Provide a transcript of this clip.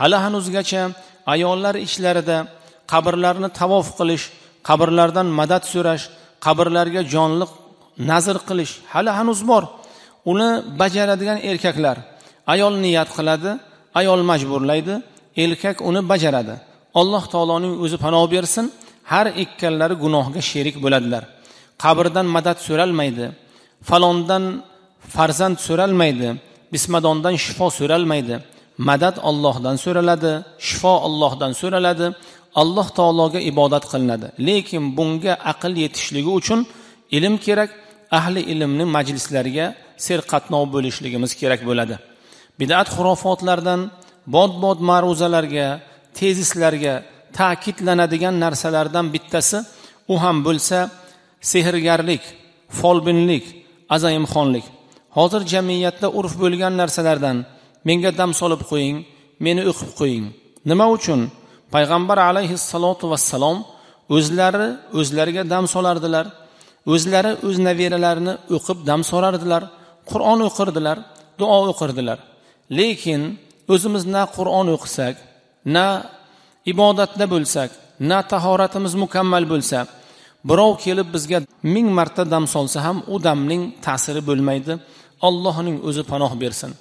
hali hanuzgacha ayollar ishlarida qabrlarni tavof qilish qabrlardan madad so'rash qabrlarga jonliq nazr qilish hali hanuz bor uni bajaradigan erkaklar ayol niyat qiladi ayol majburlaydi erkak uni bajaradi alloh taoloning o'zi panoh bersin har ikkalari gunohga sherik bo'ladilar qabrdan madad so'ralmaydi falondan farzand so'ralmaydi bismadondan shifo so'ralmaydi madad ollohdan so'raladi shifo ollohdan so'raladi alloh taologa ibodat qilinadi lekin bunga aql yetishligi uchun ilm kerak ahli ilmni majlislariga serqatnov bo'lishligimiz kerak bo'ladi bidat xurofotlardan bod bod ma'ruzalarga tezislarga ta'kidlanadigan narsalardan bittasi u ham bo'lsa sehrgarlik folbinlik azayimxonlik hozir jamiyatda urf bo'lgan narsalardan menga dam solib qo'ying meni o'qib qo'ying nima uchun payg'ambar alayhissalotu vassalom o'zlari o'zlariga dam solardilar o'zlari o'z nabiralarini o'qib dam solardilar qur'on o'qirdilar duo o'qirdilar lekin o'zimiz na qur'on o'qisak na ibodatda bo'lsak na tahoratimiz mukammal bo'lsa birov kelib bizga ming marta dam solsa ham u damning ta'siri bo'lmaydi allohning o'zi panoh bersin